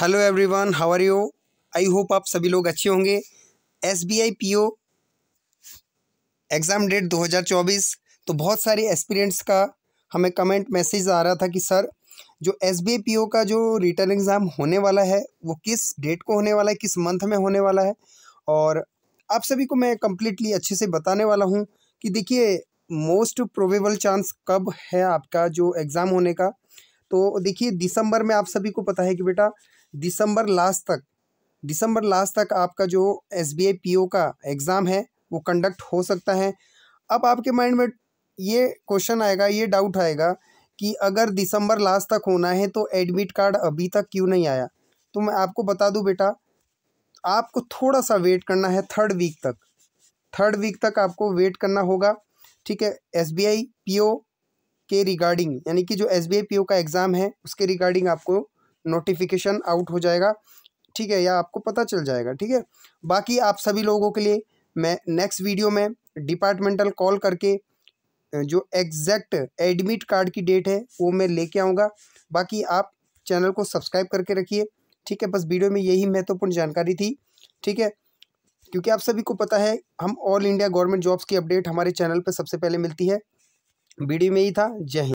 hello everyone how are you I hope आप सभी लोग अच्छे होंगे S B I P O exam date 2024 तो बहुत सारे एस्पिरेंट्स का हमें कमेंट मैसेज आ रहा था कि सर जो S B I P O का जो रिटर्न एग्ज़ाम होने वाला है वो किस डेट को होने वाला है किस मंथ में होने वाला है और आप सभी को मैं कम्प्लीटली अच्छे से बताने वाला हूँ कि देखिए मोस्ट प्रोबेबल चांस कब है आपका जो एग्ज़ाम होने का तो देखिए दिसंबर में आप सभी को पता है कि बेटा दिसंबर लास्ट तक दिसंबर लास्ट तक आपका जो एस बी का एग्ज़ाम है वो कंडक्ट हो सकता है अब आपके माइंड में ये क्वेश्चन आएगा ये डाउट आएगा कि अगर दिसंबर लास्ट तक होना है तो एडमिट कार्ड अभी तक क्यों नहीं आया तो मैं आपको बता दूं बेटा आपको थोड़ा सा वेट करना है थर्ड वीक तक थर्ड वीक तक आपको वेट करना होगा ठीक है S B I P O के रिगार्डिंग यानी कि जो एस बी पी ओ का एग्ज़ाम है उसके रिगार्डिंग आपको नोटिफिकेशन आउट हो जाएगा ठीक है या आपको पता चल जाएगा ठीक है बाकी आप सभी लोगों के लिए मैं नेक्स्ट वीडियो में डिपार्टमेंटल कॉल करके जो एग्जैक्ट एडमिट कार्ड की डेट है वो मैं लेके आऊँगा बाकी आप चैनल को सब्सक्राइब करके रखिए ठीक है बस वीडियो में यही महत्वपूर्ण जानकारी थी ठीक है क्योंकि आप सभी को पता है हम ऑल इंडिया गवर्नमेंट जॉब्स की अपडेट हमारे चैनल पर सबसे पहले मिलती है वीडियो में ही था जय हिंद